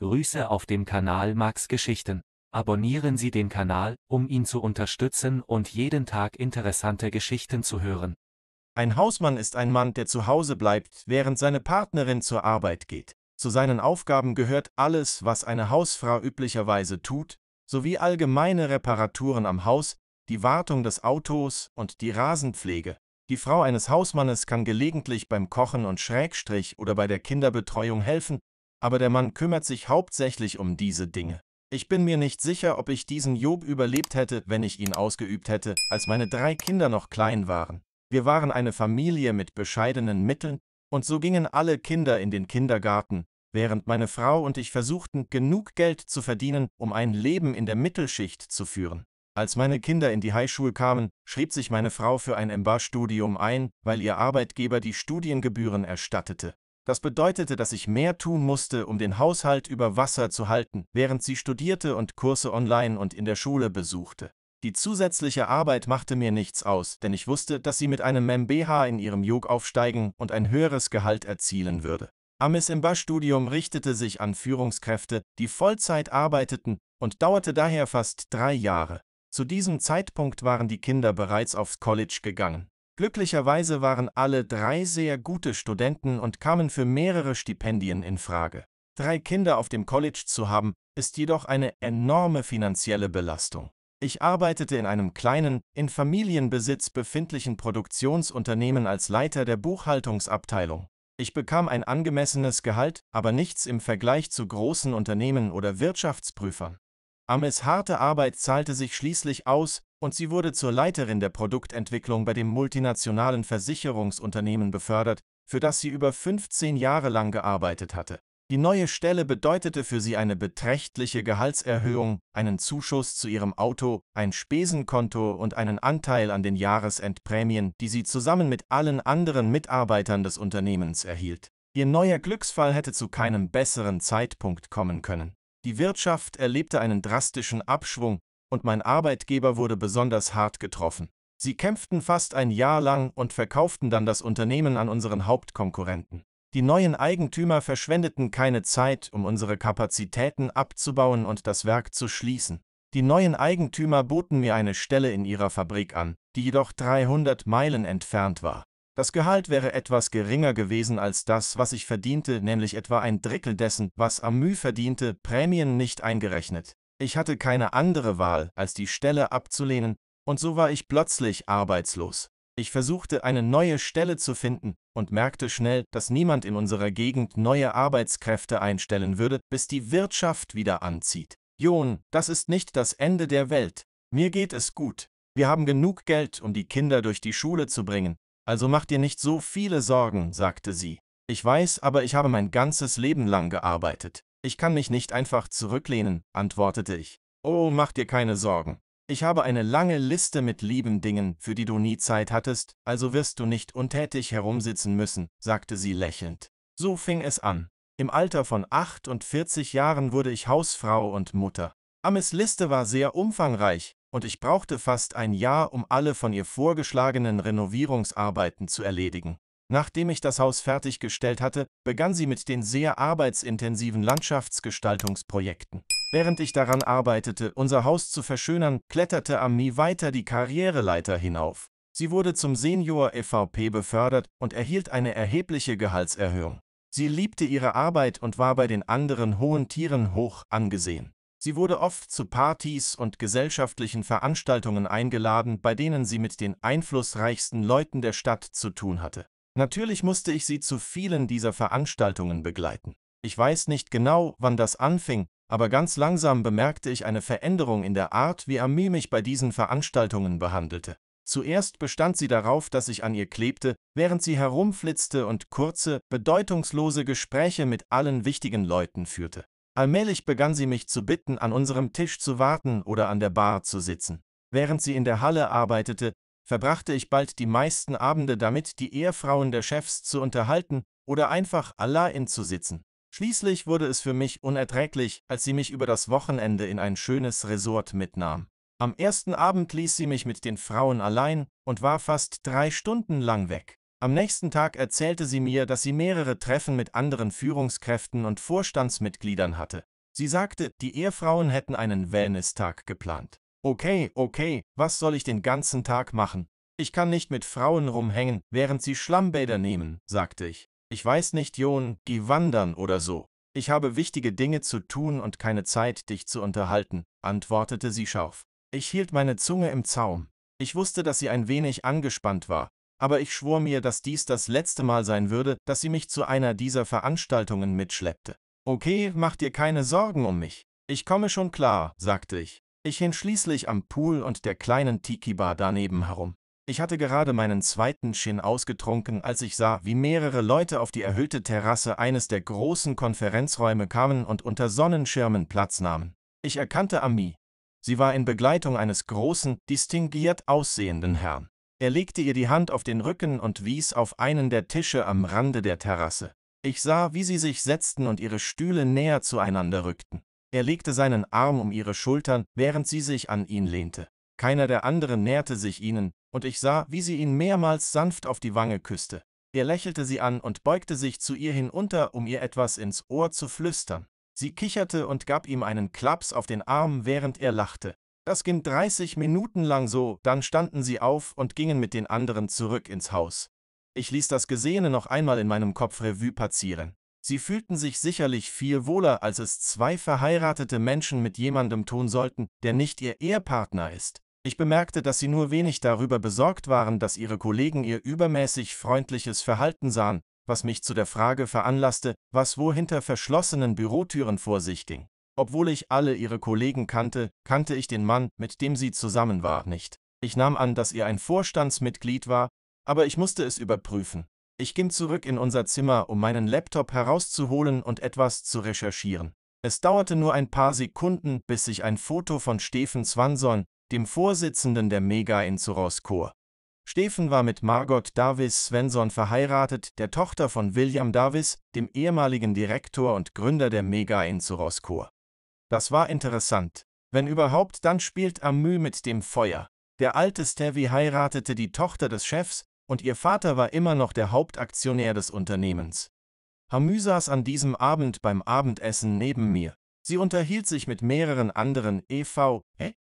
Grüße auf dem Kanal Max Geschichten. Abonnieren Sie den Kanal, um ihn zu unterstützen und jeden Tag interessante Geschichten zu hören. Ein Hausmann ist ein Mann, der zu Hause bleibt, während seine Partnerin zur Arbeit geht. Zu seinen Aufgaben gehört alles, was eine Hausfrau üblicherweise tut, sowie allgemeine Reparaturen am Haus, die Wartung des Autos und die Rasenpflege. Die Frau eines Hausmannes kann gelegentlich beim Kochen und Schrägstrich oder bei der Kinderbetreuung helfen, aber der Mann kümmert sich hauptsächlich um diese Dinge. Ich bin mir nicht sicher, ob ich diesen Job überlebt hätte, wenn ich ihn ausgeübt hätte, als meine drei Kinder noch klein waren. Wir waren eine Familie mit bescheidenen Mitteln, und so gingen alle Kinder in den Kindergarten, während meine Frau und ich versuchten, genug Geld zu verdienen, um ein Leben in der Mittelschicht zu führen. Als meine Kinder in die Highschule kamen, schrieb sich meine Frau für ein MBA-Studium ein, weil ihr Arbeitgeber die Studiengebühren erstattete. Das bedeutete, dass ich mehr tun musste, um den Haushalt über Wasser zu halten, während sie studierte und Kurse online und in der Schule besuchte. Die zusätzliche Arbeit machte mir nichts aus, denn ich wusste, dass sie mit einem MBH in ihrem Jog aufsteigen und ein höheres Gehalt erzielen würde. Amis Imba-Studium richtete sich an Führungskräfte, die Vollzeit arbeiteten und dauerte daher fast drei Jahre. Zu diesem Zeitpunkt waren die Kinder bereits aufs College gegangen. Glücklicherweise waren alle drei sehr gute Studenten und kamen für mehrere Stipendien in Frage. Drei Kinder auf dem College zu haben, ist jedoch eine enorme finanzielle Belastung. Ich arbeitete in einem kleinen, in Familienbesitz befindlichen Produktionsunternehmen als Leiter der Buchhaltungsabteilung. Ich bekam ein angemessenes Gehalt, aber nichts im Vergleich zu großen Unternehmen oder Wirtschaftsprüfern. Ames harte Arbeit zahlte sich schließlich aus, und sie wurde zur Leiterin der Produktentwicklung bei dem multinationalen Versicherungsunternehmen befördert, für das sie über 15 Jahre lang gearbeitet hatte. Die neue Stelle bedeutete für sie eine beträchtliche Gehaltserhöhung, einen Zuschuss zu ihrem Auto, ein Spesenkonto und einen Anteil an den Jahresendprämien, die sie zusammen mit allen anderen Mitarbeitern des Unternehmens erhielt. Ihr neuer Glücksfall hätte zu keinem besseren Zeitpunkt kommen können. Die Wirtschaft erlebte einen drastischen Abschwung, und mein Arbeitgeber wurde besonders hart getroffen. Sie kämpften fast ein Jahr lang und verkauften dann das Unternehmen an unseren Hauptkonkurrenten. Die neuen Eigentümer verschwendeten keine Zeit, um unsere Kapazitäten abzubauen und das Werk zu schließen. Die neuen Eigentümer boten mir eine Stelle in ihrer Fabrik an, die jedoch 300 Meilen entfernt war. Das Gehalt wäre etwas geringer gewesen als das, was ich verdiente, nämlich etwa ein Drittel dessen, was Amü verdiente, Prämien nicht eingerechnet. Ich hatte keine andere Wahl, als die Stelle abzulehnen, und so war ich plötzlich arbeitslos. Ich versuchte eine neue Stelle zu finden und merkte schnell, dass niemand in unserer Gegend neue Arbeitskräfte einstellen würde, bis die Wirtschaft wieder anzieht. Jon, das ist nicht das Ende der Welt. Mir geht es gut. Wir haben genug Geld, um die Kinder durch die Schule zu bringen, also mach dir nicht so viele Sorgen, sagte sie. Ich weiß, aber ich habe mein ganzes Leben lang gearbeitet. Ich kann mich nicht einfach zurücklehnen, antwortete ich. Oh, mach dir keine Sorgen. Ich habe eine lange Liste mit lieben Dingen, für die du nie Zeit hattest, also wirst du nicht untätig herumsitzen müssen, sagte sie lächelnd. So fing es an. Im Alter von 48 Jahren wurde ich Hausfrau und Mutter. Ames Liste war sehr umfangreich, und ich brauchte fast ein Jahr, um alle von ihr vorgeschlagenen Renovierungsarbeiten zu erledigen. Nachdem ich das Haus fertiggestellt hatte, begann sie mit den sehr arbeitsintensiven Landschaftsgestaltungsprojekten. Während ich daran arbeitete, unser Haus zu verschönern, kletterte Ami weiter die Karriereleiter hinauf. Sie wurde zum Senior EVP befördert und erhielt eine erhebliche Gehaltserhöhung. Sie liebte ihre Arbeit und war bei den anderen hohen Tieren hoch angesehen. Sie wurde oft zu Partys und gesellschaftlichen Veranstaltungen eingeladen, bei denen sie mit den einflussreichsten Leuten der Stadt zu tun hatte. Natürlich musste ich sie zu vielen dieser Veranstaltungen begleiten. Ich weiß nicht genau, wann das anfing, aber ganz langsam bemerkte ich eine Veränderung in der Art, wie Ami mich bei diesen Veranstaltungen behandelte. Zuerst bestand sie darauf, dass ich an ihr klebte, während sie herumflitzte und kurze, bedeutungslose Gespräche mit allen wichtigen Leuten führte. Allmählich begann sie mich zu bitten, an unserem Tisch zu warten oder an der Bar zu sitzen. Während sie in der Halle arbeitete, verbrachte ich bald die meisten Abende damit, die Ehefrauen der Chefs zu unterhalten oder einfach allein zu sitzen. Schließlich wurde es für mich unerträglich, als sie mich über das Wochenende in ein schönes Resort mitnahm. Am ersten Abend ließ sie mich mit den Frauen allein und war fast drei Stunden lang weg. Am nächsten Tag erzählte sie mir, dass sie mehrere Treffen mit anderen Führungskräften und Vorstandsmitgliedern hatte. Sie sagte, die Ehefrauen hätten einen Wellness-Tag geplant. Okay, okay, was soll ich den ganzen Tag machen? Ich kann nicht mit Frauen rumhängen, während sie Schlammbäder nehmen, sagte ich. Ich weiß nicht, Jon, die wandern oder so. Ich habe wichtige Dinge zu tun und keine Zeit, dich zu unterhalten, antwortete sie scharf. Ich hielt meine Zunge im Zaum. Ich wusste, dass sie ein wenig angespannt war, aber ich schwor mir, dass dies das letzte Mal sein würde, dass sie mich zu einer dieser Veranstaltungen mitschleppte. Okay, mach dir keine Sorgen um mich. Ich komme schon klar, sagte ich. Ich hing schließlich am Pool und der kleinen Tiki-Bar daneben herum. Ich hatte gerade meinen zweiten Shin ausgetrunken, als ich sah, wie mehrere Leute auf die erhöhte Terrasse eines der großen Konferenzräume kamen und unter Sonnenschirmen Platz nahmen. Ich erkannte Ami. Sie war in Begleitung eines großen, distinguiert aussehenden Herrn. Er legte ihr die Hand auf den Rücken und wies auf einen der Tische am Rande der Terrasse. Ich sah, wie sie sich setzten und ihre Stühle näher zueinander rückten. Er legte seinen Arm um ihre Schultern, während sie sich an ihn lehnte. Keiner der anderen näherte sich ihnen, und ich sah, wie sie ihn mehrmals sanft auf die Wange küsste. Er lächelte sie an und beugte sich zu ihr hinunter, um ihr etwas ins Ohr zu flüstern. Sie kicherte und gab ihm einen Klaps auf den Arm, während er lachte. Das ging 30 Minuten lang so, dann standen sie auf und gingen mit den anderen zurück ins Haus. Ich ließ das Gesehene noch einmal in meinem Kopf Revue passieren. Sie fühlten sich sicherlich viel wohler, als es zwei verheiratete Menschen mit jemandem tun sollten, der nicht ihr Ehepartner ist. Ich bemerkte, dass sie nur wenig darüber besorgt waren, dass ihre Kollegen ihr übermäßig freundliches Verhalten sahen, was mich zu der Frage veranlasste, was wo hinter verschlossenen Bürotüren vor sich ging. Obwohl ich alle ihre Kollegen kannte, kannte ich den Mann, mit dem sie zusammen war, nicht. Ich nahm an, dass er ein Vorstandsmitglied war, aber ich musste es überprüfen. Ich ging zurück in unser Zimmer, um meinen Laptop herauszuholen und etwas zu recherchieren. Es dauerte nur ein paar Sekunden, bis ich ein Foto von Steffen Swanson, dem Vorsitzenden der Mega in Zoroskor. Steffen war mit Margot Davis Svensson verheiratet, der Tochter von William Davis, dem ehemaligen Direktor und Gründer der Mega in Zoroskor. Das war interessant. Wenn überhaupt, dann spielt Amü mit dem Feuer. Der alte Stevie heiratete die Tochter des Chefs, und ihr Vater war immer noch der Hauptaktionär des Unternehmens. Hamü saß an diesem Abend beim Abendessen neben mir. Sie unterhielt sich mit mehreren anderen EV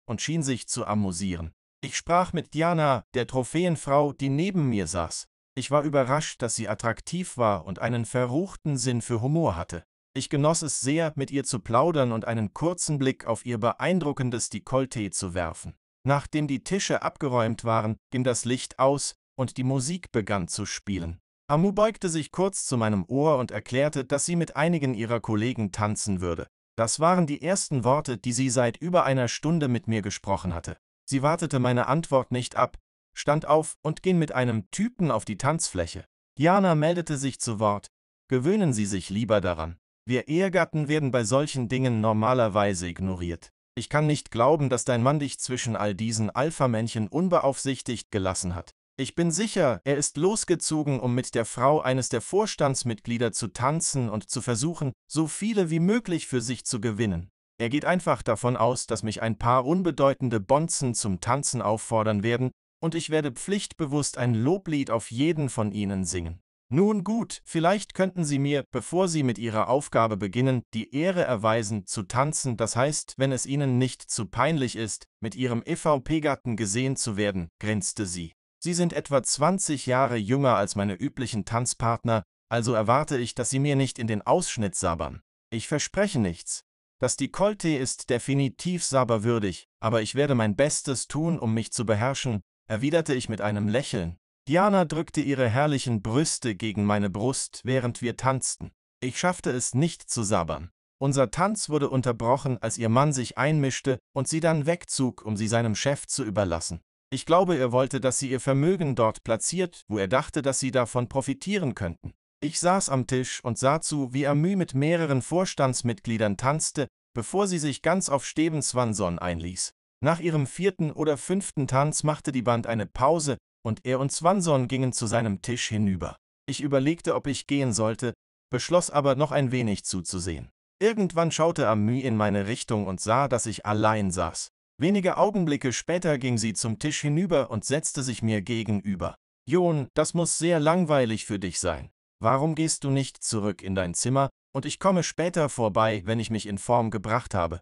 und schien sich zu amüsieren. Ich sprach mit Diana, der Trophäenfrau, die neben mir saß. Ich war überrascht, dass sie attraktiv war und einen verruchten Sinn für Humor hatte. Ich genoss es sehr, mit ihr zu plaudern und einen kurzen Blick auf ihr beeindruckendes Dekolleté zu werfen. Nachdem die Tische abgeräumt waren, ging das Licht aus und die Musik begann zu spielen. Amu beugte sich kurz zu meinem Ohr und erklärte, dass sie mit einigen ihrer Kollegen tanzen würde. Das waren die ersten Worte, die sie seit über einer Stunde mit mir gesprochen hatte. Sie wartete meine Antwort nicht ab, stand auf und ging mit einem Typen auf die Tanzfläche. Jana meldete sich zu Wort. Gewöhnen Sie sich lieber daran. Wir Ehegatten werden bei solchen Dingen normalerweise ignoriert. Ich kann nicht glauben, dass dein Mann dich zwischen all diesen Alpha-Männchen unbeaufsichtigt gelassen hat. Ich bin sicher, er ist losgezogen, um mit der Frau eines der Vorstandsmitglieder zu tanzen und zu versuchen, so viele wie möglich für sich zu gewinnen. Er geht einfach davon aus, dass mich ein paar unbedeutende Bonzen zum Tanzen auffordern werden, und ich werde pflichtbewusst ein Loblied auf jeden von ihnen singen. Nun gut, vielleicht könnten Sie mir, bevor Sie mit Ihrer Aufgabe beginnen, die Ehre erweisen, zu tanzen, das heißt, wenn es Ihnen nicht zu peinlich ist, mit Ihrem evp garten gesehen zu werden, grinste sie. Sie sind etwa 20 Jahre jünger als meine üblichen Tanzpartner, also erwarte ich, dass Sie mir nicht in den Ausschnitt sabbern. Ich verspreche nichts. Das Dekolleté ist definitiv sabberwürdig, aber ich werde mein Bestes tun, um mich zu beherrschen, erwiderte ich mit einem Lächeln. Diana drückte ihre herrlichen Brüste gegen meine Brust, während wir tanzten. Ich schaffte es nicht zu sabbern. Unser Tanz wurde unterbrochen, als ihr Mann sich einmischte und sie dann wegzog, um sie seinem Chef zu überlassen. Ich glaube, er wollte, dass sie ihr Vermögen dort platziert, wo er dachte, dass sie davon profitieren könnten. Ich saß am Tisch und sah zu, wie Amü mit mehreren Vorstandsmitgliedern tanzte, bevor sie sich ganz auf Steven Swanson einließ. Nach ihrem vierten oder fünften Tanz machte die Band eine Pause und er und Swanson gingen zu seinem Tisch hinüber. Ich überlegte, ob ich gehen sollte, beschloss aber noch ein wenig zuzusehen. Irgendwann schaute Amü in meine Richtung und sah, dass ich allein saß. Wenige Augenblicke später ging sie zum Tisch hinüber und setzte sich mir gegenüber. Jon, das muss sehr langweilig für dich sein. Warum gehst du nicht zurück in dein Zimmer, und ich komme später vorbei, wenn ich mich in Form gebracht habe?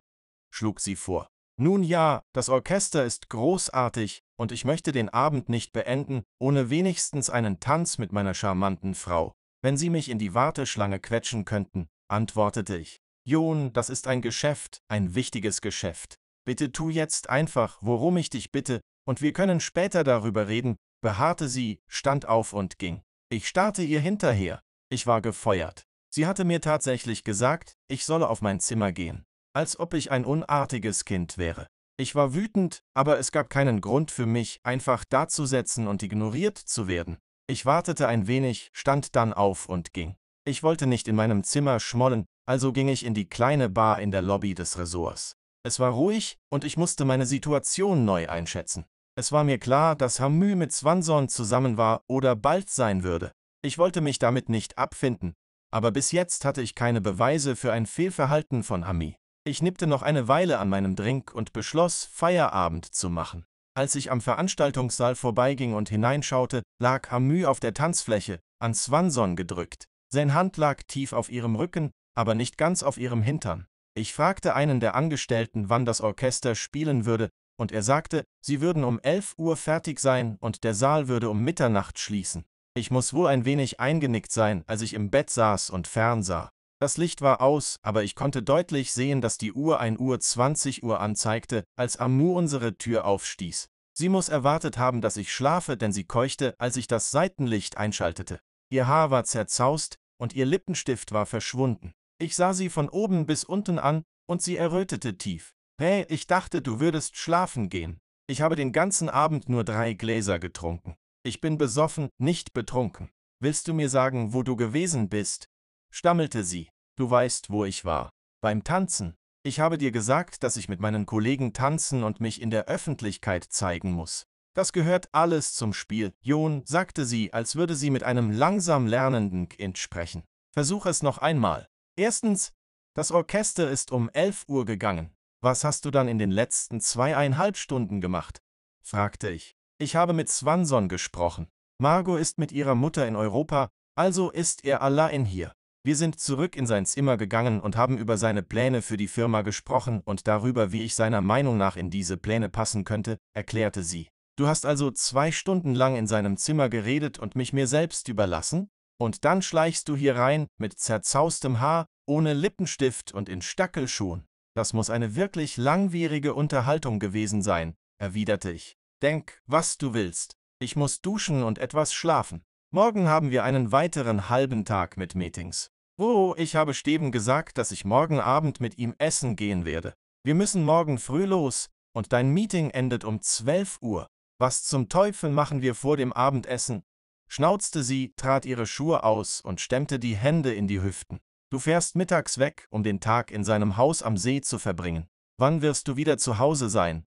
schlug sie vor. Nun ja, das Orchester ist großartig, und ich möchte den Abend nicht beenden, ohne wenigstens einen Tanz mit meiner charmanten Frau. Wenn Sie mich in die Warteschlange quetschen könnten, antwortete ich. Jon, das ist ein Geschäft, ein wichtiges Geschäft bitte tu jetzt einfach, worum ich dich bitte, und wir können später darüber reden, beharrte sie, stand auf und ging. Ich starrte ihr hinterher. Ich war gefeuert. Sie hatte mir tatsächlich gesagt, ich solle auf mein Zimmer gehen. Als ob ich ein unartiges Kind wäre. Ich war wütend, aber es gab keinen Grund für mich, einfach dazusetzen und ignoriert zu werden. Ich wartete ein wenig, stand dann auf und ging. Ich wollte nicht in meinem Zimmer schmollen, also ging ich in die kleine Bar in der Lobby des Ressorts. Es war ruhig und ich musste meine Situation neu einschätzen. Es war mir klar, dass Hamü mit Swanson zusammen war oder bald sein würde. Ich wollte mich damit nicht abfinden, aber bis jetzt hatte ich keine Beweise für ein Fehlverhalten von Hamü. Ich nippte noch eine Weile an meinem Drink und beschloss, Feierabend zu machen. Als ich am Veranstaltungssaal vorbeiging und hineinschaute, lag Hamü auf der Tanzfläche, an Swanson gedrückt. Sein Hand lag tief auf ihrem Rücken, aber nicht ganz auf ihrem Hintern. Ich fragte einen der Angestellten, wann das Orchester spielen würde, und er sagte, sie würden um 11 Uhr fertig sein und der Saal würde um Mitternacht schließen. Ich muss wohl ein wenig eingenickt sein, als ich im Bett saß und fernsah. Das Licht war aus, aber ich konnte deutlich sehen, dass die Uhr 1 Uhr 20 Uhr anzeigte, als Amu unsere Tür aufstieß. Sie muss erwartet haben, dass ich schlafe, denn sie keuchte, als ich das Seitenlicht einschaltete. Ihr Haar war zerzaust und ihr Lippenstift war verschwunden. Ich sah sie von oben bis unten an, und sie errötete tief. Hey, ich dachte, du würdest schlafen gehen. Ich habe den ganzen Abend nur drei Gläser getrunken. Ich bin besoffen, nicht betrunken. Willst du mir sagen, wo du gewesen bist? stammelte sie. Du weißt, wo ich war. Beim Tanzen. Ich habe dir gesagt, dass ich mit meinen Kollegen tanzen und mich in der Öffentlichkeit zeigen muss. Das gehört alles zum Spiel, John, sagte sie, als würde sie mit einem langsam lernenden Kind sprechen. Versuch es noch einmal. Erstens, das Orchester ist um 11 Uhr gegangen. Was hast du dann in den letzten zweieinhalb Stunden gemacht? fragte ich. Ich habe mit Swanson gesprochen. Margot ist mit ihrer Mutter in Europa, also ist er allein hier. Wir sind zurück in sein Zimmer gegangen und haben über seine Pläne für die Firma gesprochen und darüber, wie ich seiner Meinung nach in diese Pläne passen könnte, erklärte sie. Du hast also zwei Stunden lang in seinem Zimmer geredet und mich mir selbst überlassen? Und dann schleichst du hier rein, mit zerzaustem Haar, ohne Lippenstift und in Stackelschuhen. Das muss eine wirklich langwierige Unterhaltung gewesen sein, erwiderte ich. Denk, was du willst. Ich muss duschen und etwas schlafen. Morgen haben wir einen weiteren halben Tag mit Meetings. Oh, ich habe Steben gesagt, dass ich morgen Abend mit ihm essen gehen werde. Wir müssen morgen früh los, und dein Meeting endet um 12 Uhr. Was zum Teufel machen wir vor dem Abendessen? schnauzte sie, trat ihre Schuhe aus und stemmte die Hände in die Hüften. Du fährst mittags weg, um den Tag in seinem Haus am See zu verbringen. Wann wirst du wieder zu Hause sein?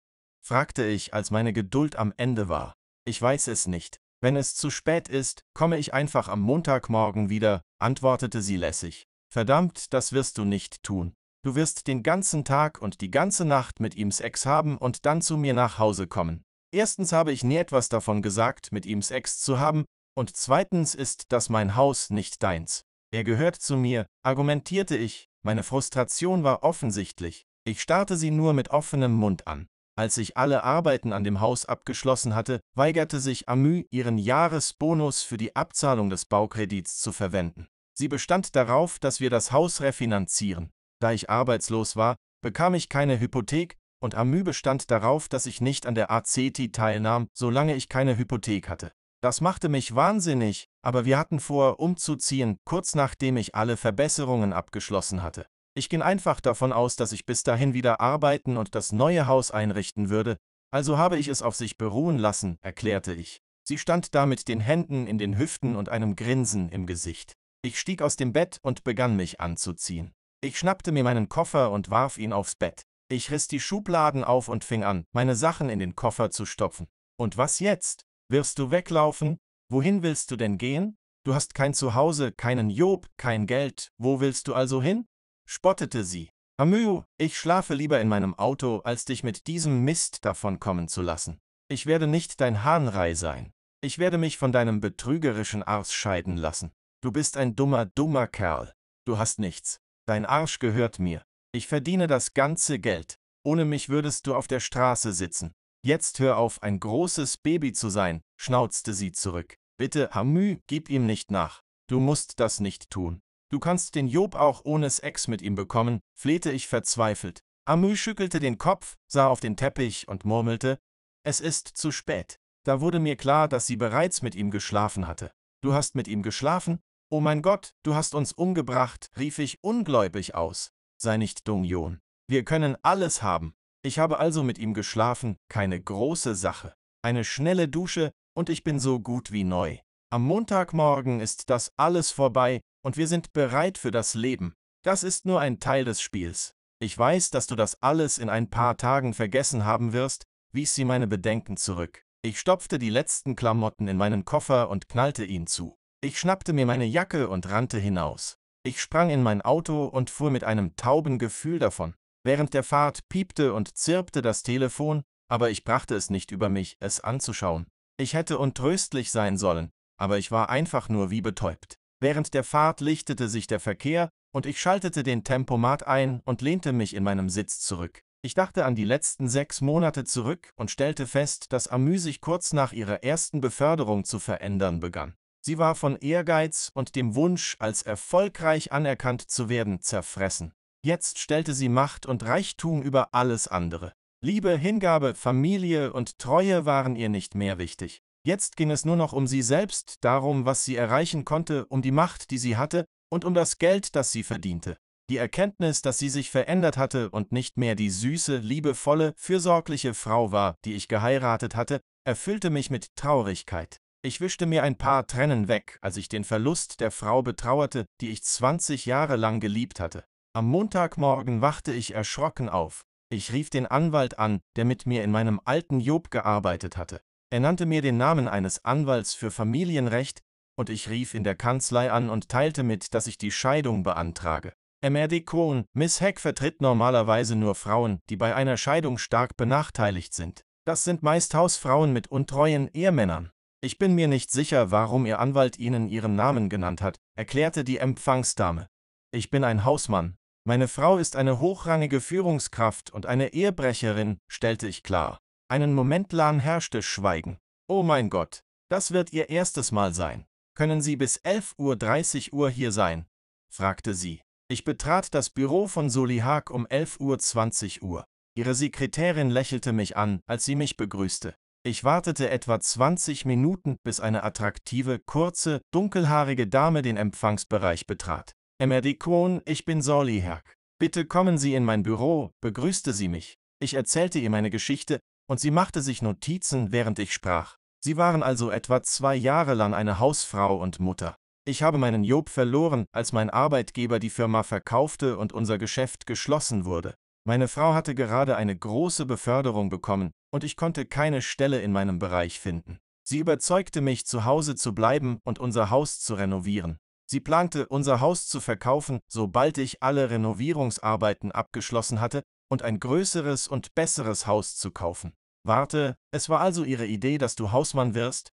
fragte ich, als meine Geduld am Ende war. Ich weiß es nicht. Wenn es zu spät ist, komme ich einfach am Montagmorgen wieder, antwortete sie lässig. Verdammt, das wirst du nicht tun. Du wirst den ganzen Tag und die ganze Nacht mit ihm Sex haben und dann zu mir nach Hause kommen. Erstens habe ich nie etwas davon gesagt, mit ihm Sex zu haben, und zweitens ist das mein Haus nicht deins. Er gehört zu mir, argumentierte ich, meine Frustration war offensichtlich, ich starrte sie nur mit offenem Mund an. Als ich alle Arbeiten an dem Haus abgeschlossen hatte, weigerte sich Amü, ihren Jahresbonus für die Abzahlung des Baukredits zu verwenden. Sie bestand darauf, dass wir das Haus refinanzieren. Da ich arbeitslos war, bekam ich keine Hypothek und Amü bestand darauf, dass ich nicht an der ACT teilnahm, solange ich keine Hypothek hatte. Das machte mich wahnsinnig, aber wir hatten vor, umzuziehen, kurz nachdem ich alle Verbesserungen abgeschlossen hatte. Ich ging einfach davon aus, dass ich bis dahin wieder arbeiten und das neue Haus einrichten würde, also habe ich es auf sich beruhen lassen, erklärte ich. Sie stand da mit den Händen in den Hüften und einem Grinsen im Gesicht. Ich stieg aus dem Bett und begann mich anzuziehen. Ich schnappte mir meinen Koffer und warf ihn aufs Bett. Ich riss die Schubladen auf und fing an, meine Sachen in den Koffer zu stopfen. Und was jetzt? Wirst du weglaufen? Wohin willst du denn gehen? Du hast kein Zuhause, keinen Job, kein Geld, wo willst du also hin? spottete sie. Amyu, ich schlafe lieber in meinem Auto, als dich mit diesem Mist davonkommen zu lassen. Ich werde nicht dein Hahnrei sein. Ich werde mich von deinem betrügerischen Arsch scheiden lassen. Du bist ein dummer, dummer Kerl. Du hast nichts. Dein Arsch gehört mir. Ich verdiene das ganze Geld. Ohne mich würdest du auf der Straße sitzen. Jetzt hör auf, ein großes Baby zu sein, schnauzte sie zurück. Bitte, Hamü, gib ihm nicht nach. Du musst das nicht tun. Du kannst den Job auch ohne Sex mit ihm bekommen, flehte ich verzweifelt. Amü schüttelte den Kopf, sah auf den Teppich und murmelte, es ist zu spät. Da wurde mir klar, dass sie bereits mit ihm geschlafen hatte. Du hast mit ihm geschlafen? Oh mein Gott, du hast uns umgebracht, rief ich ungläubig aus. Sei nicht dumm, Jon. Wir können alles haben. Ich habe also mit ihm geschlafen, keine große Sache. Eine schnelle Dusche und ich bin so gut wie neu. Am Montagmorgen ist das alles vorbei und wir sind bereit für das Leben. Das ist nur ein Teil des Spiels. Ich weiß, dass du das alles in ein paar Tagen vergessen haben wirst, wies sie meine Bedenken zurück. Ich stopfte die letzten Klamotten in meinen Koffer und knallte ihn zu. Ich schnappte mir meine Jacke und rannte hinaus. Ich sprang in mein Auto und fuhr mit einem tauben Gefühl davon. Während der Fahrt piepte und zirpte das Telefon, aber ich brachte es nicht über mich, es anzuschauen. Ich hätte untröstlich sein sollen, aber ich war einfach nur wie betäubt. Während der Fahrt lichtete sich der Verkehr und ich schaltete den Tempomat ein und lehnte mich in meinem Sitz zurück. Ich dachte an die letzten sechs Monate zurück und stellte fest, dass Amü sich kurz nach ihrer ersten Beförderung zu verändern begann. Sie war von Ehrgeiz und dem Wunsch, als erfolgreich anerkannt zu werden, zerfressen. Jetzt stellte sie Macht und Reichtum über alles andere. Liebe, Hingabe, Familie und Treue waren ihr nicht mehr wichtig. Jetzt ging es nur noch um sie selbst, darum, was sie erreichen konnte, um die Macht, die sie hatte, und um das Geld, das sie verdiente. Die Erkenntnis, dass sie sich verändert hatte und nicht mehr die süße, liebevolle, fürsorgliche Frau war, die ich geheiratet hatte, erfüllte mich mit Traurigkeit. Ich wischte mir ein paar Tränen weg, als ich den Verlust der Frau betrauerte, die ich 20 Jahre lang geliebt hatte. Am Montagmorgen wachte ich erschrocken auf. Ich rief den Anwalt an, der mit mir in meinem alten Job gearbeitet hatte. Er nannte mir den Namen eines Anwalts für Familienrecht, und ich rief in der Kanzlei an und teilte mit, dass ich die Scheidung beantrage. MRD Cohen, Miss Heck vertritt normalerweise nur Frauen, die bei einer Scheidung stark benachteiligt sind. Das sind meist Hausfrauen mit untreuen Ehemännern. Ich bin mir nicht sicher, warum Ihr Anwalt Ihnen Ihren Namen genannt hat, erklärte die Empfangsdame. Ich bin ein Hausmann, meine Frau ist eine hochrangige Führungskraft und eine Ehebrecherin, stellte ich klar. Einen Moment lang herrschte Schweigen. Oh mein Gott, das wird ihr erstes Mal sein. Können Sie bis 11.30 Uhr hier sein? fragte sie. Ich betrat das Büro von Solihag um 11.20 Uhr. Ihre Sekretärin lächelte mich an, als sie mich begrüßte. Ich wartete etwa 20 Minuten, bis eine attraktive, kurze, dunkelhaarige Dame den Empfangsbereich betrat. Emmerdikon, ich bin Solihak. Bitte kommen Sie in mein Büro, begrüßte sie mich. Ich erzählte ihr meine Geschichte, und sie machte sich Notizen, während ich sprach. Sie waren also etwa zwei Jahre lang eine Hausfrau und Mutter. Ich habe meinen Job verloren, als mein Arbeitgeber die Firma verkaufte und unser Geschäft geschlossen wurde. Meine Frau hatte gerade eine große Beförderung bekommen, und ich konnte keine Stelle in meinem Bereich finden. Sie überzeugte mich, zu Hause zu bleiben und unser Haus zu renovieren. Sie plante, unser Haus zu verkaufen, sobald ich alle Renovierungsarbeiten abgeschlossen hatte, und ein größeres und besseres Haus zu kaufen. Warte, es war also ihre Idee, dass du Hausmann wirst?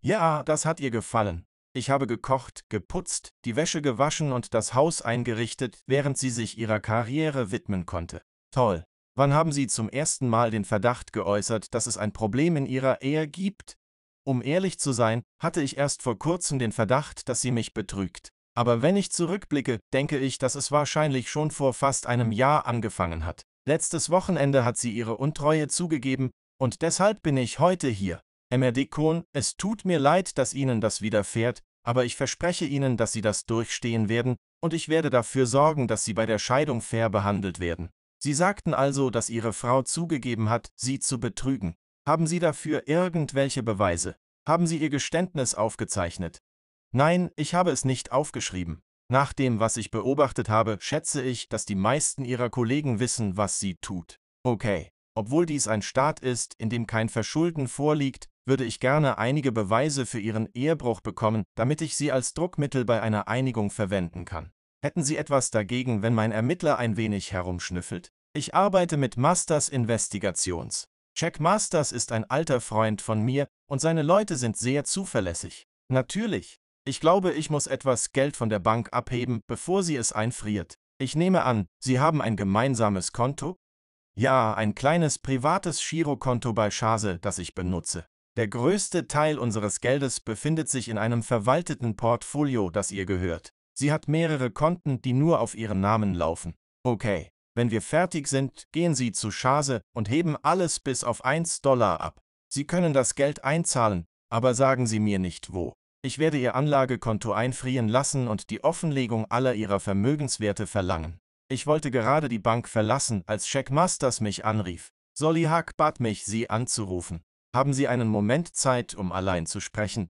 Ja, das hat ihr gefallen. Ich habe gekocht, geputzt, die Wäsche gewaschen und das Haus eingerichtet, während sie sich ihrer Karriere widmen konnte. Toll. Wann haben Sie zum ersten Mal den Verdacht geäußert, dass es ein Problem in Ihrer Ehe gibt? Um ehrlich zu sein, hatte ich erst vor kurzem den Verdacht, dass sie mich betrügt. Aber wenn ich zurückblicke, denke ich, dass es wahrscheinlich schon vor fast einem Jahr angefangen hat. Letztes Wochenende hat sie ihre Untreue zugegeben, und deshalb bin ich heute hier. MRD Kohn, es tut mir leid, dass Ihnen das widerfährt, aber ich verspreche Ihnen, dass Sie das durchstehen werden, und ich werde dafür sorgen, dass Sie bei der Scheidung fair behandelt werden. Sie sagten also, dass Ihre Frau zugegeben hat, Sie zu betrügen. Haben Sie dafür irgendwelche Beweise? Haben Sie Ihr Geständnis aufgezeichnet? Nein, ich habe es nicht aufgeschrieben. Nach dem, was ich beobachtet habe, schätze ich, dass die meisten Ihrer Kollegen wissen, was sie tut. Okay. Obwohl dies ein Staat ist, in dem kein Verschulden vorliegt, würde ich gerne einige Beweise für Ihren Ehebruch bekommen, damit ich sie als Druckmittel bei einer Einigung verwenden kann. Hätten Sie etwas dagegen, wenn mein Ermittler ein wenig herumschnüffelt? Ich arbeite mit Masters Investigations. Jack Masters ist ein alter Freund von mir und seine Leute sind sehr zuverlässig. Natürlich. Ich glaube, ich muss etwas Geld von der Bank abheben, bevor sie es einfriert. Ich nehme an, Sie haben ein gemeinsames Konto? Ja, ein kleines privates Girokonto bei Chase, das ich benutze. Der größte Teil unseres Geldes befindet sich in einem verwalteten Portfolio, das ihr gehört. Sie hat mehrere Konten, die nur auf ihren Namen laufen. Okay. Wenn wir fertig sind, gehen Sie zu Chase und heben alles bis auf 1 Dollar ab. Sie können das Geld einzahlen, aber sagen Sie mir nicht wo. Ich werde Ihr Anlagekonto einfrieren lassen und die Offenlegung aller Ihrer Vermögenswerte verlangen. Ich wollte gerade die Bank verlassen, als Jack Masters mich anrief. Solly Hack bat mich, Sie anzurufen. Haben Sie einen Moment Zeit, um allein zu sprechen?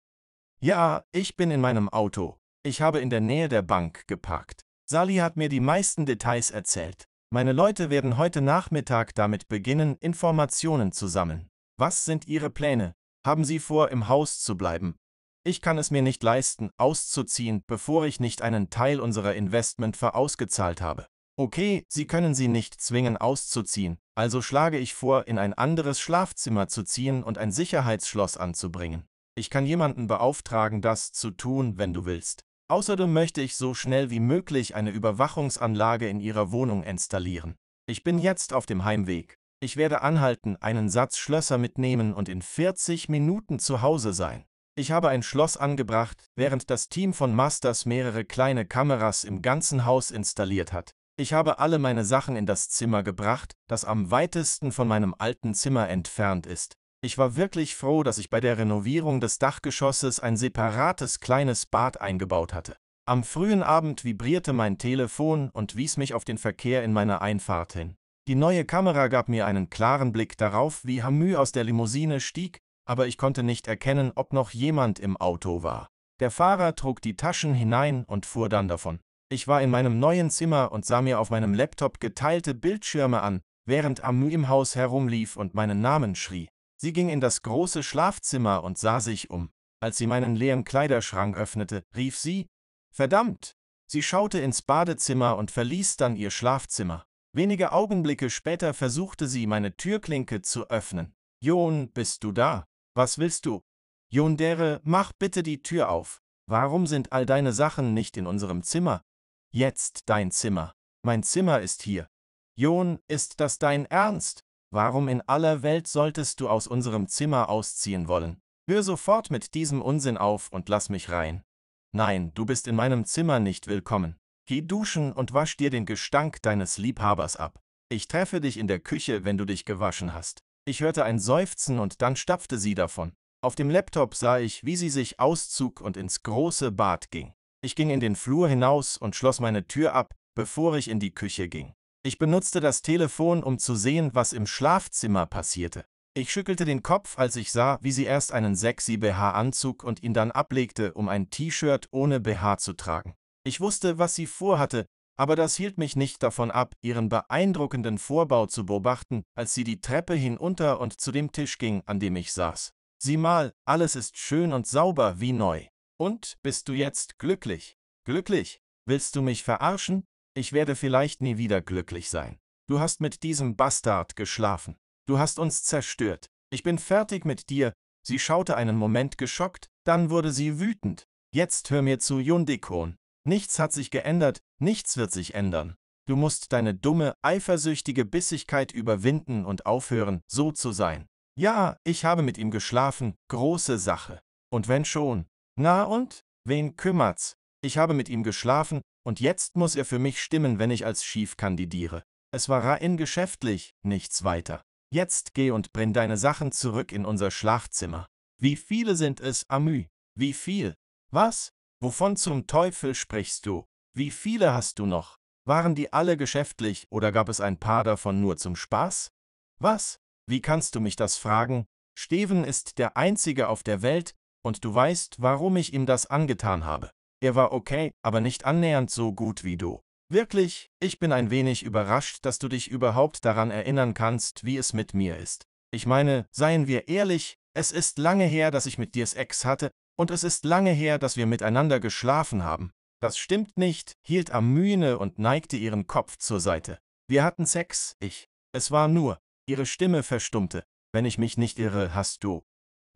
Ja, ich bin in meinem Auto. Ich habe in der Nähe der Bank geparkt. Sally hat mir die meisten Details erzählt. Meine Leute werden heute Nachmittag damit beginnen, Informationen zu sammeln. Was sind Ihre Pläne? Haben Sie vor, im Haus zu bleiben? Ich kann es mir nicht leisten, auszuziehen, bevor ich nicht einen Teil unserer Investment verausgezahlt habe. Okay, Sie können sie nicht zwingen auszuziehen, also schlage ich vor, in ein anderes Schlafzimmer zu ziehen und ein Sicherheitsschloss anzubringen. Ich kann jemanden beauftragen, das zu tun, wenn du willst. Außerdem möchte ich so schnell wie möglich eine Überwachungsanlage in Ihrer Wohnung installieren. Ich bin jetzt auf dem Heimweg. Ich werde anhalten, einen Satz Schlösser mitnehmen und in 40 Minuten zu Hause sein. Ich habe ein Schloss angebracht, während das Team von Masters mehrere kleine Kameras im ganzen Haus installiert hat. Ich habe alle meine Sachen in das Zimmer gebracht, das am weitesten von meinem alten Zimmer entfernt ist. Ich war wirklich froh, dass ich bei der Renovierung des Dachgeschosses ein separates kleines Bad eingebaut hatte. Am frühen Abend vibrierte mein Telefon und wies mich auf den Verkehr in meiner Einfahrt hin. Die neue Kamera gab mir einen klaren Blick darauf, wie Hamü aus der Limousine stieg, aber ich konnte nicht erkennen, ob noch jemand im Auto war. Der Fahrer trug die Taschen hinein und fuhr dann davon. Ich war in meinem neuen Zimmer und sah mir auf meinem Laptop geteilte Bildschirme an, während Amü im Haus herumlief und meinen Namen schrie. Sie ging in das große Schlafzimmer und sah sich um. Als sie meinen leeren Kleiderschrank öffnete, rief sie, Verdammt! Sie schaute ins Badezimmer und verließ dann ihr Schlafzimmer. Wenige Augenblicke später versuchte sie, meine Türklinke zu öffnen. Jon, bist du da? Was willst du? Dere, mach bitte die Tür auf. Warum sind all deine Sachen nicht in unserem Zimmer? Jetzt dein Zimmer. Mein Zimmer ist hier. Jon, ist das dein Ernst? Warum in aller Welt solltest du aus unserem Zimmer ausziehen wollen? Hör sofort mit diesem Unsinn auf und lass mich rein. Nein, du bist in meinem Zimmer nicht willkommen. Geh duschen und wasch dir den Gestank deines Liebhabers ab. Ich treffe dich in der Küche, wenn du dich gewaschen hast. Ich hörte ein Seufzen und dann stapfte sie davon. Auf dem Laptop sah ich, wie sie sich auszog und ins große Bad ging. Ich ging in den Flur hinaus und schloss meine Tür ab, bevor ich in die Küche ging. Ich benutzte das Telefon, um zu sehen, was im Schlafzimmer passierte. Ich schüttelte den Kopf, als ich sah, wie sie erst einen sexy BH-Anzug und ihn dann ablegte, um ein T-Shirt ohne BH zu tragen. Ich wusste, was sie vorhatte, aber das hielt mich nicht davon ab, ihren beeindruckenden Vorbau zu beobachten, als sie die Treppe hinunter und zu dem Tisch ging, an dem ich saß. Sieh mal, alles ist schön und sauber wie neu. Und bist du jetzt glücklich? Glücklich? Willst du mich verarschen? Ich werde vielleicht nie wieder glücklich sein. Du hast mit diesem Bastard geschlafen. Du hast uns zerstört. Ich bin fertig mit dir. Sie schaute einen Moment geschockt, dann wurde sie wütend. Jetzt hör mir zu, Jundikon. Nichts hat sich geändert, nichts wird sich ändern. Du musst deine dumme, eifersüchtige Bissigkeit überwinden und aufhören, so zu sein. Ja, ich habe mit ihm geschlafen, große Sache. Und wenn schon. Na und? Wen kümmert's? Ich habe mit ihm geschlafen, und jetzt muss er für mich stimmen, wenn ich als Chief kandidiere. Es war rein geschäftlich, nichts weiter. Jetzt geh und bring deine Sachen zurück in unser Schlafzimmer. Wie viele sind es, Amü? Wie viel? Was? Wovon zum Teufel sprichst du? Wie viele hast du noch? Waren die alle geschäftlich oder gab es ein paar davon nur zum Spaß? Was? Wie kannst du mich das fragen? Steven ist der Einzige auf der Welt, und du weißt, warum ich ihm das angetan habe. Er war okay, aber nicht annähernd so gut wie du. Wirklich, ich bin ein wenig überrascht, dass du dich überhaupt daran erinnern kannst, wie es mit mir ist. Ich meine, seien wir ehrlich, es ist lange her, dass ich mit dir Sex hatte, und es ist lange her, dass wir miteinander geschlafen haben. Das stimmt nicht, hielt Amüne und neigte ihren Kopf zur Seite. Wir hatten Sex, ich. Es war nur, ihre Stimme verstummte. Wenn ich mich nicht irre, hast du.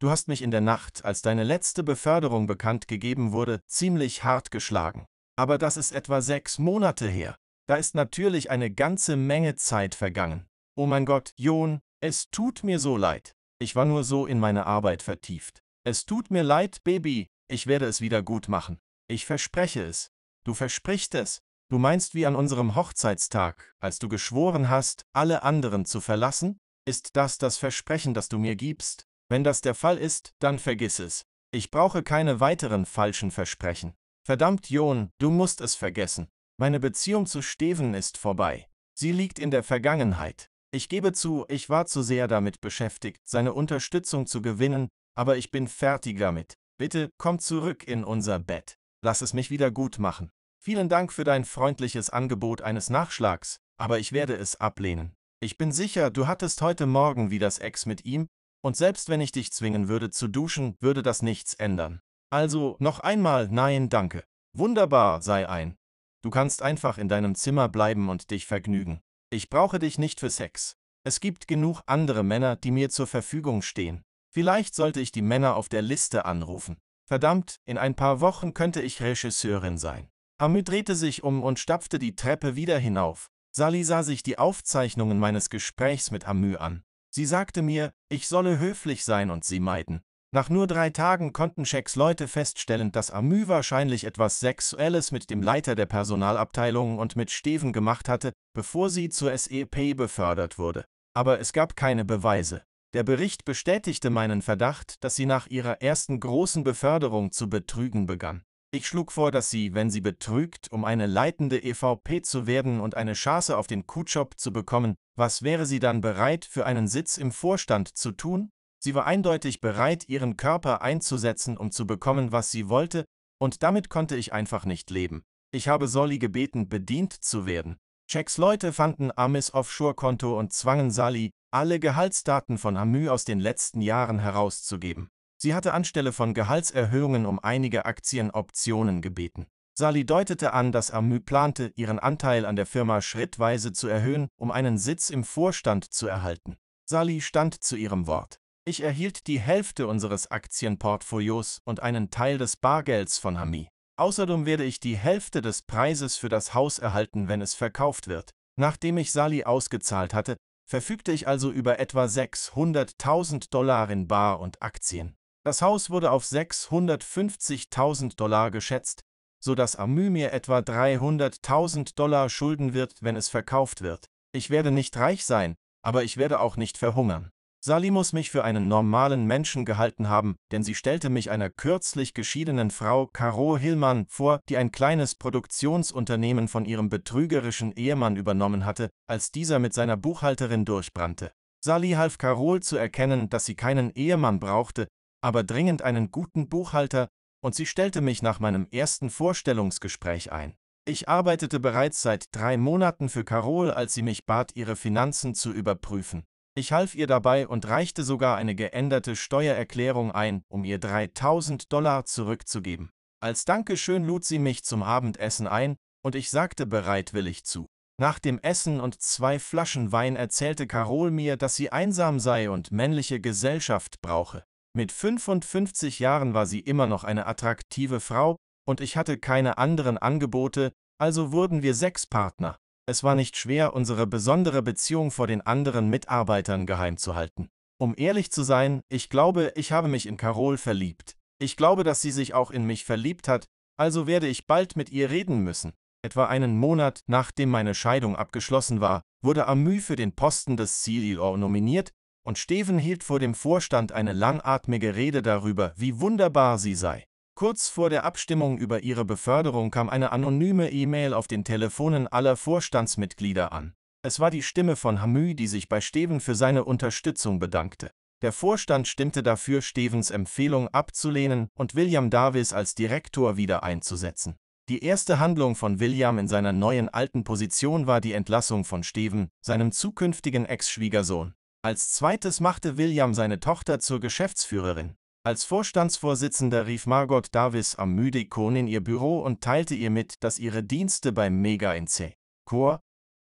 Du hast mich in der Nacht, als deine letzte Beförderung bekannt gegeben wurde, ziemlich hart geschlagen. Aber das ist etwa sechs Monate her. Da ist natürlich eine ganze Menge Zeit vergangen. Oh mein Gott, John, es tut mir so leid. Ich war nur so in meine Arbeit vertieft. Es tut mir leid, Baby, ich werde es wieder gut machen. Ich verspreche es. Du versprichst es. Du meinst wie an unserem Hochzeitstag, als du geschworen hast, alle anderen zu verlassen? Ist das das Versprechen, das du mir gibst? Wenn das der Fall ist, dann vergiss es. Ich brauche keine weiteren falschen Versprechen. Verdammt, John, du musst es vergessen. Meine Beziehung zu Steven ist vorbei. Sie liegt in der Vergangenheit. Ich gebe zu, ich war zu sehr damit beschäftigt, seine Unterstützung zu gewinnen, aber ich bin fertig damit. Bitte, komm zurück in unser Bett. Lass es mich wieder gut machen. Vielen Dank für dein freundliches Angebot eines Nachschlags, aber ich werde es ablehnen. Ich bin sicher, du hattest heute Morgen wie das Ex mit ihm, und selbst wenn ich dich zwingen würde zu duschen, würde das nichts ändern. Also, noch einmal, nein, danke. Wunderbar, sei ein. Du kannst einfach in deinem Zimmer bleiben und dich vergnügen. Ich brauche dich nicht für Sex. Es gibt genug andere Männer, die mir zur Verfügung stehen. Vielleicht sollte ich die Männer auf der Liste anrufen. Verdammt, in ein paar Wochen könnte ich Regisseurin sein. Amü drehte sich um und stapfte die Treppe wieder hinauf. Sally sah sich die Aufzeichnungen meines Gesprächs mit Amü an. Sie sagte mir, ich solle höflich sein und sie meiden. Nach nur drei Tagen konnten Checks Leute feststellen, dass Amü wahrscheinlich etwas Sexuelles mit dem Leiter der Personalabteilung und mit Steven gemacht hatte, bevor sie zur SEP befördert wurde. Aber es gab keine Beweise. Der Bericht bestätigte meinen Verdacht, dass sie nach ihrer ersten großen Beförderung zu betrügen begann. Ich schlug vor, dass sie, wenn sie betrügt, um eine leitende EVP zu werden und eine Chance auf den Kutschop zu bekommen, was wäre sie dann bereit, für einen Sitz im Vorstand zu tun? Sie war eindeutig bereit, ihren Körper einzusetzen, um zu bekommen, was sie wollte, und damit konnte ich einfach nicht leben. Ich habe Solly gebeten, bedient zu werden. Checks Leute fanden Amis Offshore-Konto und zwangen Sally, alle Gehaltsdaten von Amü aus den letzten Jahren herauszugeben. Sie hatte anstelle von Gehaltserhöhungen um einige Aktienoptionen gebeten. Sally deutete an, dass Amü plante, ihren Anteil an der Firma schrittweise zu erhöhen, um einen Sitz im Vorstand zu erhalten. Sally stand zu ihrem Wort. Ich erhielt die Hälfte unseres Aktienportfolios und einen Teil des Bargelds von Ami. Außerdem werde ich die Hälfte des Preises für das Haus erhalten, wenn es verkauft wird. Nachdem ich Sally ausgezahlt hatte, verfügte ich also über etwa 600.000 Dollar in Bar und Aktien. Das Haus wurde auf 650.000 Dollar geschätzt, sodass mir etwa 300.000 Dollar schulden wird, wenn es verkauft wird. Ich werde nicht reich sein, aber ich werde auch nicht verhungern. Sally muss mich für einen normalen Menschen gehalten haben, denn sie stellte mich einer kürzlich geschiedenen Frau Caro Hillmann vor, die ein kleines Produktionsunternehmen von ihrem betrügerischen Ehemann übernommen hatte, als dieser mit seiner Buchhalterin durchbrannte. Sally half Carol zu erkennen, dass sie keinen Ehemann brauchte, aber dringend einen guten Buchhalter und sie stellte mich nach meinem ersten Vorstellungsgespräch ein. Ich arbeitete bereits seit drei Monaten für Carol, als sie mich bat, ihre Finanzen zu überprüfen. Ich half ihr dabei und reichte sogar eine geänderte Steuererklärung ein, um ihr 3000 Dollar zurückzugeben. Als Dankeschön lud sie mich zum Abendessen ein und ich sagte bereitwillig zu. Nach dem Essen und zwei Flaschen Wein erzählte Carol mir, dass sie einsam sei und männliche Gesellschaft brauche. Mit 55 Jahren war sie immer noch eine attraktive Frau und ich hatte keine anderen Angebote, also wurden wir sechs Partner. Es war nicht schwer, unsere besondere Beziehung vor den anderen Mitarbeitern geheim zu halten. Um ehrlich zu sein, ich glaube, ich habe mich in Carol verliebt. Ich glaube, dass sie sich auch in mich verliebt hat, also werde ich bald mit ihr reden müssen. Etwa einen Monat nachdem meine Scheidung abgeschlossen war, wurde Amü für den Posten des CEO nominiert und Steven hielt vor dem Vorstand eine langatmige Rede darüber, wie wunderbar sie sei. Kurz vor der Abstimmung über ihre Beförderung kam eine anonyme E-Mail auf den Telefonen aller Vorstandsmitglieder an. Es war die Stimme von Hamü, die sich bei Steven für seine Unterstützung bedankte. Der Vorstand stimmte dafür, Stevens Empfehlung abzulehnen und William Davis als Direktor wieder einzusetzen. Die erste Handlung von William in seiner neuen alten Position war die Entlassung von Steven, seinem zukünftigen Ex-Schwiegersohn. Als zweites machte William seine Tochter zur Geschäftsführerin. Als Vorstandsvorsitzender rief Margot Davis am Müdikon in ihr Büro und teilte ihr mit, dass ihre Dienste beim Mega NC Chor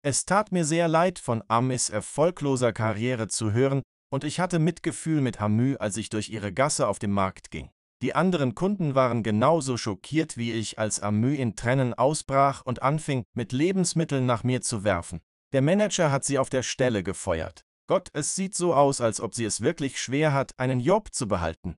es tat mir sehr leid, von Amis erfolgloser Karriere zu hören, und ich hatte Mitgefühl mit Hamü, als ich durch ihre Gasse auf dem Markt ging. Die anderen Kunden waren genauso schockiert wie ich, als Amü in Tränen ausbrach und anfing, mit Lebensmitteln nach mir zu werfen. Der Manager hat sie auf der Stelle gefeuert. Gott, es sieht so aus, als ob sie es wirklich schwer hat, einen Job zu behalten.